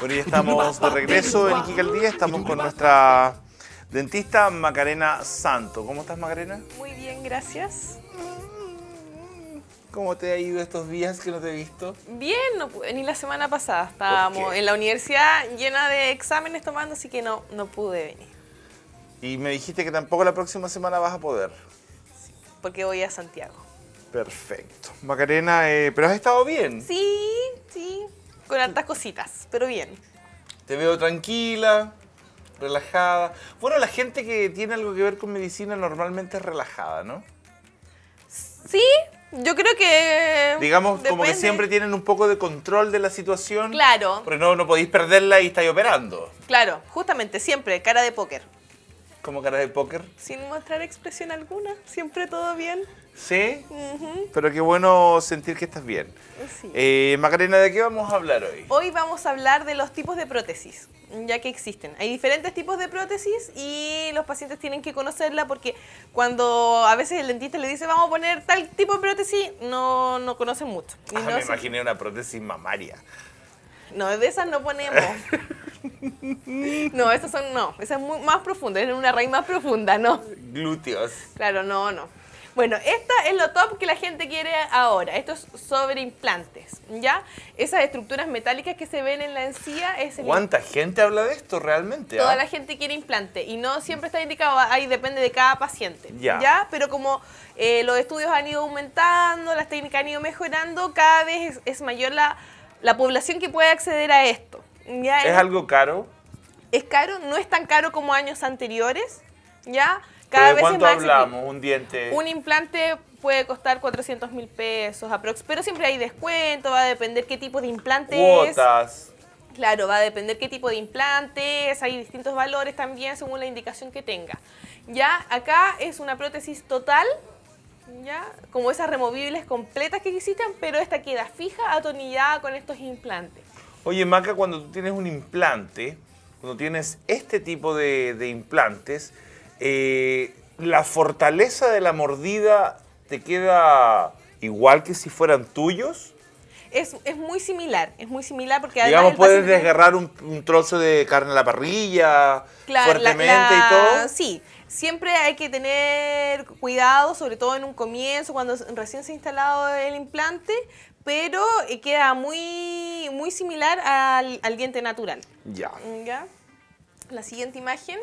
Bueno, estamos de regreso en Iquicaldía, estamos con nuestra dentista Macarena Santo. ¿Cómo estás Macarena? Muy bien, gracias. Mm, ¿Cómo te ha ido estos días que no te he visto? Bien, ni la semana pasada. Estábamos en la universidad llena de exámenes tomando, así que no, no pude venir. Y me dijiste que tampoco la próxima semana vas a poder porque voy a Santiago. Perfecto. Macarena, eh, ¿pero has estado bien? Sí, sí, con tantas cositas, pero bien. Te veo tranquila, relajada. Bueno, la gente que tiene algo que ver con medicina normalmente es relajada, ¿no? Sí, yo creo que. Digamos, como que siempre tienen un poco de control de la situación. Claro. Porque no, no podéis perderla y estáis operando. Claro, justamente, siempre, cara de póker. ¿Como cara de póker? Sin mostrar expresión alguna, siempre todo bien. ¿Sí? Pero qué bueno sentir que estás bien. Sí. Eh, Macarena, ¿de qué vamos a hablar hoy? Hoy vamos a hablar de los tipos de prótesis, ya que existen. Hay diferentes tipos de prótesis y los pacientes tienen que conocerla porque cuando a veces el dentista le dice vamos a poner tal tipo de prótesis, no, no conocen mucho. Ah, no me imaginé una prótesis mamaria. No, de esas no ponemos. no, esas son, no, esas es muy, más profundas. es una raíz más profunda, no. Glúteos. Claro, no, no. Bueno, esta es lo top que la gente quiere ahora. Esto es sobre implantes, ¿ya? Esas estructuras metálicas que se ven en la encía es ¿Cuánta gente habla de esto realmente? Toda ah? la gente quiere implante y no siempre está indicado, ah, ahí depende de cada paciente, ¿ya? Pero como eh, los estudios han ido aumentando, las técnicas han ido mejorando, cada vez es mayor la la población que puede acceder a esto. ¿Es algo caro? Es caro, no es tan caro como años anteriores, ¿ya? Cada vez cuánto es hablamos? ¿Un diente? Un implante puede costar 400 mil pesos aprox, pero siempre hay descuento, va a depender qué tipo de implante Cuotas. Claro, va a depender qué tipo de implante hay distintos valores también según la indicación que tenga. Ya, acá es una prótesis total ¿ya? Como esas removibles completas que existen, pero esta queda fija, atornillada con estos implantes. Oye, Maca, cuando tú tienes un implante, cuando tienes este tipo de, implantes, eh, la fortaleza de la mordida te queda igual que si fueran tuyos. Es, muy similar, es muy similar porque además... Digamos, puedes desgarrar un, trozo de carne a la parrilla, fuertemente y todo. Sí, siempre hay que tener cuidado, sobre todo en un comienzo, cuando recién se ha instalado el implante, pero eh, queda muy, muy similar al, al diente natural. Ya. ya. La siguiente imagen.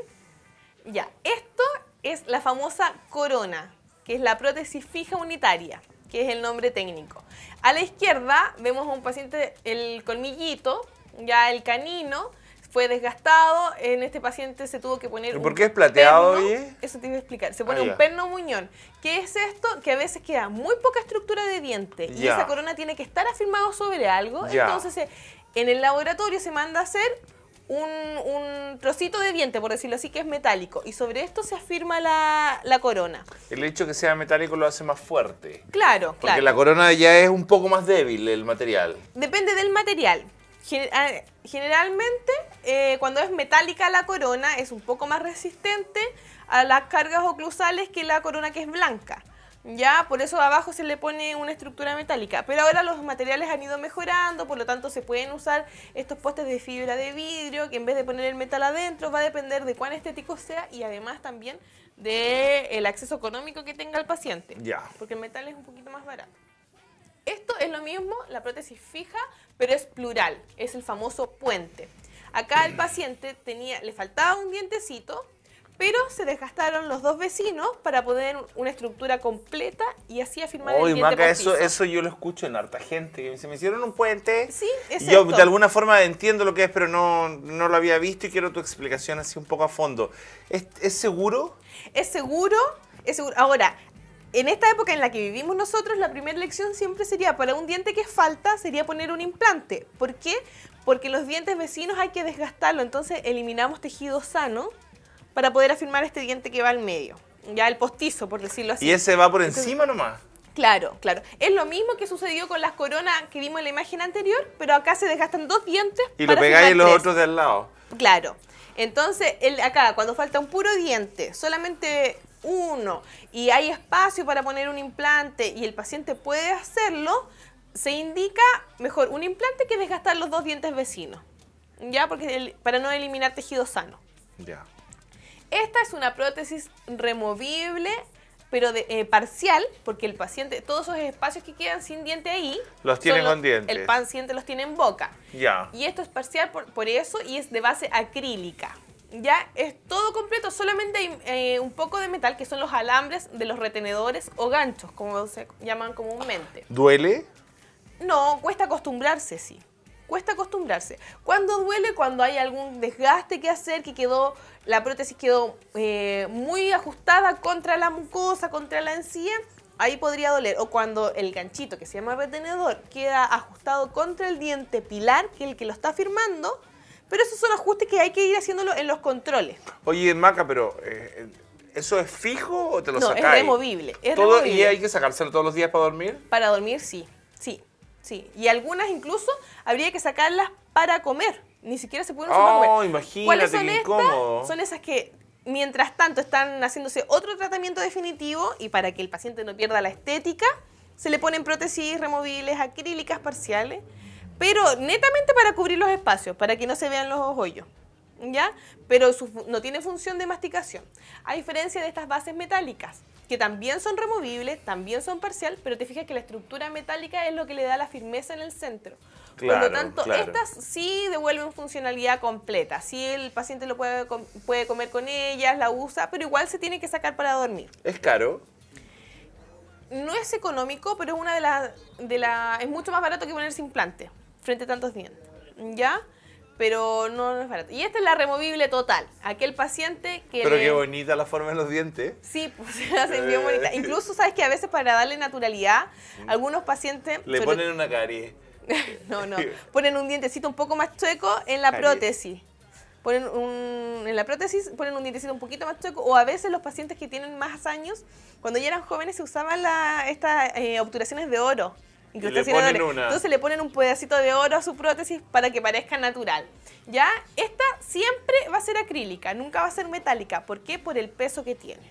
Ya, esto es la famosa corona, que es la prótesis fija unitaria, que es el nombre técnico. A la izquierda vemos a un paciente, el colmillito, ya el canino, fue desgastado. En este paciente se tuvo que poner. ¿Por qué es plateado, Eso te iba a explicar. Se pone ah, un perno muñón. ¿Qué es esto? Que a veces queda muy poca estructura de diente y esa corona tiene que estar afirmado sobre algo. Entonces, eh, en el laboratorio se manda a hacer un, trocito de diente, por decirlo así, que es metálico. Y sobre esto se afirma la, la corona. El hecho que sea metálico lo hace más fuerte. Claro, claro. Porque la corona ya es un poco más débil el material. Depende del material. Ah, generalmente, eh, cuando es metálica la corona, es un poco más resistente a las cargas oclusales que la corona que es blanca. Ya, por eso abajo se le pone una estructura metálica. Pero ahora los materiales han ido mejorando, por lo tanto se pueden usar estos postes de fibra de vidrio, que en vez de poner el metal adentro, va a depender de cuán estético sea y además también del acceso económico que tenga el paciente. Ya. Porque el metal es un poquito más barato. Esto es lo mismo, la prótesis fija, pero es plural, es el famoso puente. Acá el paciente tenía, le faltaba un dientecito, pero se desgastaron los dos vecinos para poder una estructura completa y así afirmar el diente Maca, eso, eso yo lo escucho en harta gente. que me hicieron un puente. Sí, es Yo de alguna forma entiendo lo que es, pero no, lo había visto y quiero tu explicación así un poco a fondo. ¿Es, es seguro? Es seguro. Es seguro. Ahora, en esta época en la que vivimos nosotros, la primera lección siempre sería para un diente que falta, sería poner un implante. ¿Por qué? Porque los dientes vecinos hay que desgastarlo, entonces eliminamos tejido sano para poder afirmar este diente que va al medio. Ya el postizo, por decirlo así. Y ese va por encima nomás. Claro, claro. Es lo mismo que sucedió con las coronas que vimos en la imagen anterior, pero acá se desgastan dos dientes. Y lo pegáis los otros del lado. Claro. Entonces, el, acá, cuando falta un puro diente, solamente uno y hay espacio para poner un implante y el paciente puede hacerlo, se indica mejor un implante que desgastar los dos dientes vecinos, ¿ya? Porque para no eliminar tejido sano. Ya. Esta es una prótesis removible pero de, eh, parcial, porque el paciente, todos esos espacios que quedan sin diente ahí, los tienen con dientes. El paciente los tiene en boca. Ya. Y esto es parcial por eso y es de base acrílica ya es todo completo, solamente hay eh, un poco de metal, que son los alambres de los retenedores o ganchos, como se llaman comúnmente. ¿Duele? No, cuesta acostumbrarse, sí. Cuesta acostumbrarse. Cuando duele? Cuando hay algún desgaste que hacer, que quedó, la prótesis quedó eh, muy ajustada contra la mucosa, contra la encía, ahí podría doler. O cuando el ganchito, que se llama retenedor, queda ajustado contra el diente pilar, que es el que lo está firmando, pero esos son ajustes que hay que ir haciéndolo en los controles. Oye, Maca, pero... Eh, ¿Eso es fijo o te lo no, es removible. ¿Todo, ¿Y hay que sacárselo todos los días para dormir? Para dormir, sí. Sí, sí. Y algunas incluso habría que sacarlas para comer. Ni siquiera se pueden usar para comer. Oh, imagínate son Son esas que mientras tanto están haciéndose otro tratamiento definitivo y para que el paciente no pierda la estética, se le ponen prótesis removibles acrílicas parciales pero netamente para cubrir los espacios, para que no se vean los hoyos. ¿Ya? Pero no tiene función de masticación. A diferencia de estas bases metálicas, que también son removibles, también son parcial, pero te fijas que la estructura metálica es lo que le da la firmeza en el centro. Claro, Por lo tanto, estas sí devuelven funcionalidad completa. Sí, el paciente lo puede, puede comer con ellas, la usa, pero igual se tiene que sacar para dormir. ¿Es caro? No es económico, pero es una de las... De la, es mucho más barato que ponerse implante frente a tantos dientes. ¿Ya? Pero no, no es barato. Y esta es la removible total. Aquel paciente que. Pero qué bonita la forma de los dientes. Sí, pues se hacen bien eh. bonita. Incluso sabes que a veces para darle naturalidad, mm. algunos pacientes. Le ponen una carie. no, no. Ponen un dientecito un poco más chueco en la prótesis ponen un, en la prótesis ponen un dientecito un poquito más chueco o a veces los pacientes que tienen más años, cuando ya eran jóvenes se usaban estas eh, obturaciones de oro le ponen Entonces le ponen un pedacito de oro a su prótesis para que parezca natural. ¿Ya? Esta siempre va a ser acrílica, nunca va a ser metálica. ¿Por qué? Por el peso que tiene.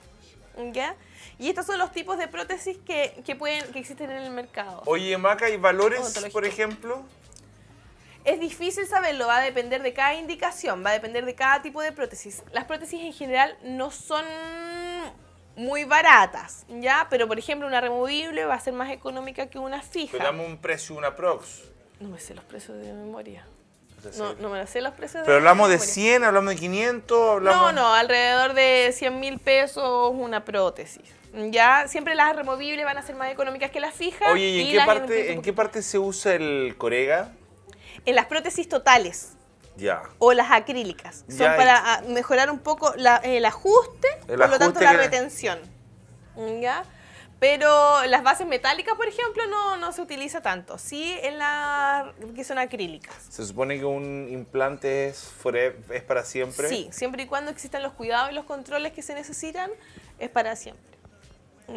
¿Ya? Y estos son los tipos de prótesis que, pueden, que existen en el mercado. Oye, Maca, ¿hay valores, por ejemplo? Es difícil saberlo, va a depender de cada indicación, va a depender de cada tipo de prótesis. Las prótesis en general no son muy baratas, ¿ya? Pero, por ejemplo, una removible va a ser más económica que una fija. Pero dame un precio, una prox. No me sé los precios de memoria. No, no, me sé los precios. Pero hablamos de 100, hablamos de 500, hablamos... No, no, alrededor de 100 mil pesos una prótesis. Ya siempre las removibles van a ser más económicas que las fijas. Oye, ¿y, qué parte, en qué parte se usa el corega? En las prótesis totales. O las acrílicas. Son para ah, mejorar un poco el ajuste, por lo tanto la retención. ¿Ya? Pero las bases metálicas, por ejemplo, no, no se utiliza tanto. Sí en la que son acrílicas. ¿Se supone que un implante es, es para siempre? Sí, siempre y cuando existan los cuidados y los controles que se necesitan, es para siempre.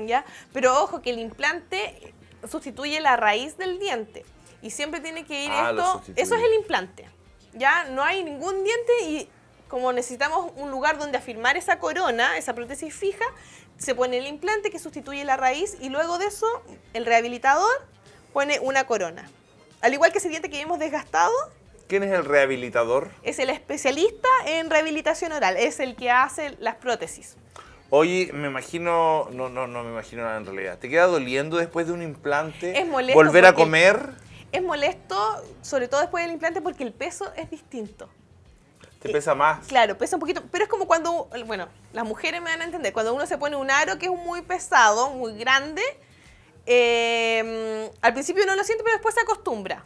¿Ya? Pero ojo que el implante sustituye la raíz del diente. Y siempre tiene que ir ah, esto. Eso es el implante ya no hay ningún diente y como necesitamos un lugar donde afirmar esa corona, esa prótesis fija, se pone el implante que sustituye la raíz y luego de eso el rehabilitador pone una corona. Al igual que ese diente que hemos desgastado. ¿Quién es el rehabilitador? Es el especialista en rehabilitación oral, es el que hace las prótesis. Oye, me imagino, no, no, no me imagino nada en realidad. ¿Te queda doliendo después de un implante? Es molesto. ¿Volver a comer? es molesto, sobre todo después del implante, porque el peso es distinto. Te pesa eh, más. Claro, pesa un poquito, pero es como cuando, bueno, las mujeres me van a entender, cuando uno se pone un aro que es muy pesado, muy grande, em, al principio uno lo siente, pero después se acostumbra.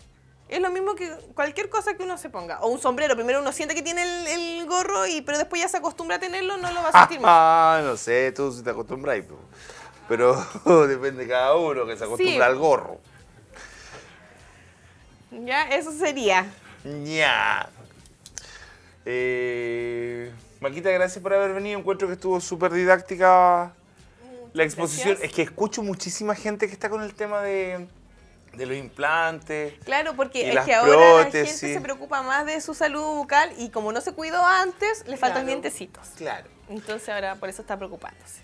Es lo mismo que cualquier cosa que uno se ponga. O un sombrero. Primero uno siente que tiene el, gorro, y, pero después ya se acostumbra a tenerlo, no lo va a sentir más. Ah, no sé, tú te acostumbras. Pero depende de cada uno que se acostumbra al gorro. Ya, eso sería. Ya. Eh, Maquita, gracias por haber venido. Encuentro que estuvo súper didáctica la exposición. Es que escucho muchísima gente que está con el tema de, de los implantes. Claro, porque es que ahora la gente se preocupa más de su salud bucal y como no se cuidó antes, le faltan dientecitos. Claro. Entonces ahora por eso está preocupándose.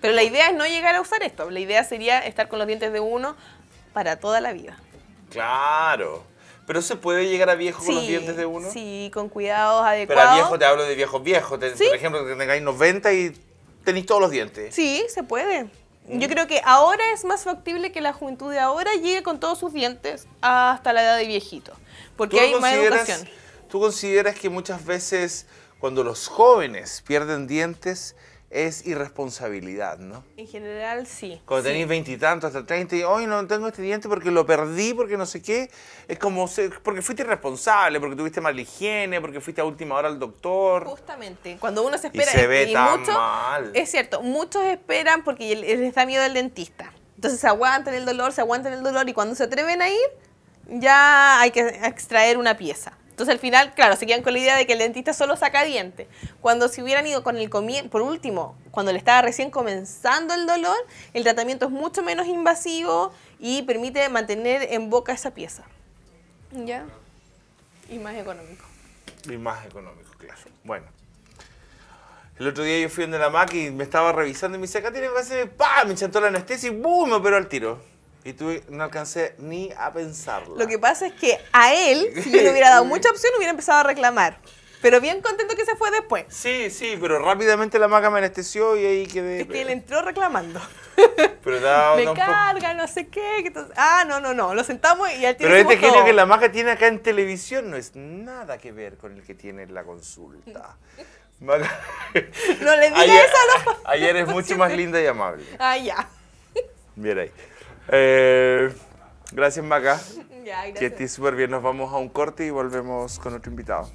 Pero la idea es no llegar a usar esto. La idea sería estar con los dientes de uno para toda la vida. Claro. Pero se puede llegar a viejo con los dientes de uno. Sí, con cuidados adecuados. Pero a viejo te hablo de viejos viejos. Por ejemplo, que tengáis 90 y tenéis todos los dientes. Sí, se puede. Mm. Yo creo que ahora es más factible que la juventud de ahora llegue con todos sus dientes hasta la edad de viejito. Porque hay más educación. ¿Tú consideras que muchas veces cuando los jóvenes pierden dientes es irresponsabilidad, ¿no? En general, sí. Cuando tenéis veintitantos hasta treinta y hoy no tengo este diente porque lo perdí, porque no sé qué, es como porque fuiste irresponsable, porque tuviste mala higiene, porque fuiste a última hora al doctor. Justamente, cuando uno se espera y se ve Es cierto, muchos esperan porque les da miedo el dentista. Entonces se aguantan el dolor, se aguantan el dolor y cuando se atreven a ir, ya hay que extraer una pieza. Entonces al final, claro, se quedan con la idea de que el dentista solo saca dientes. Cuando se hubieran ido con el comienzo, por último, cuando le estaba recién comenzando el dolor, el tratamiento es mucho menos invasivo y permite mantener en boca esa pieza. ¿Ya? Y más económico. Y más económico, claro. Bueno. El otro día yo fui de la Mac y me estaba revisando y me dice, acá tiene que hacer, ¡pah! Me enchantó la anestesia y ¡boom! Me operó al tiro. Y tú no alcancé ni a pensarlo. Lo que pasa es que a él, si le hubiera dado mucha opción, hubiera empezado a reclamar. Pero bien contento que se fue después. Sí, sí, pero rápidamente la maga me anestesió y ahí quedé. Es que él entró reclamando. Pero da, me carga, no sé qué. ah, no, no, no. Lo sentamos y al Pero este genio que la maga tiene acá en televisión no es nada que ver con el que tiene en la consulta. no le digas eso a los Ayer es mucho más linda y amable. Ah, ya. Mira ahí. Eh, gracias, Maca. Que súper bien. Nos vamos a un corte y volvemos con otro invitado.